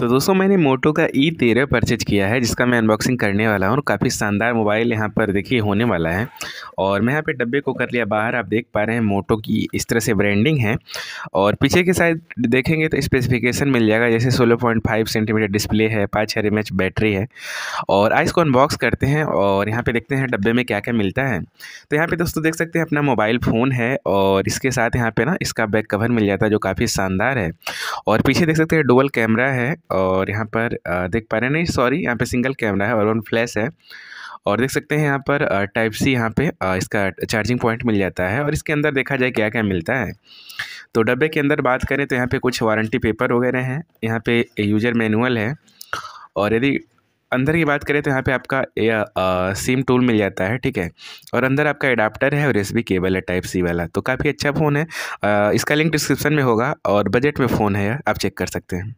तो दोस्तों मैंने मोटो का ई e तेरह परचेज किया है जिसका मैं अनबॉक्सिंग करने वाला हूँ और काफ़ी शानदार मोबाइल यहाँ पर देखिए होने वाला है और मैं यहाँ पे डब्बे को कर लिया बाहर आप देख पा रहे हैं मोटो की इस तरह से ब्रांडिंग है और पीछे के साइड देखेंगे तो स्पेसिफिकेशन मिल जाएगा जैसे 16.5 सेंटीमीटर डिस्प्ले है पाँच हर एम बैटरी है और आइस को अनबॉक्स करते हैं और यहाँ पर देखते हैं डब्बे में क्या क्या मिलता है तो यहाँ पर दोस्तों देख सकते हैं अपना मोबाइल फ़ोन है और इसके साथ यहाँ पर ना इसका बैक कवर मिल जाता है जो काफ़ी शानदार है और पीछे देख सकते हैं डुबल कैमरा है और यहाँ पर देख पा रहे हैं नहीं सॉरी यहाँ पर सिंगल कैमरा है और वन फ्लैश है और देख सकते हैं यहाँ पर टाइप सी यहाँ पे इसका चार्जिंग पॉइंट मिल जाता है और इसके अंदर देखा जाए क्या क्या मिलता है तो डब्बे के अंदर बात करें तो यहाँ पे कुछ वारंटी पेपर वगैरह हैं यहाँ पे यूजर मैनुअल है और यदि अंदर की बात करें तो यहाँ पे आपका सिम टूल मिल जाता है ठीक है और अंदर आपका एडाप्टर है और एस केबल है टाइप सी वाला तो काफ़ी अच्छा फ़ोन है इसका लिंक डिस्क्रिप्शन में होगा और बजट में फ़ोन है आप चेक कर सकते हैं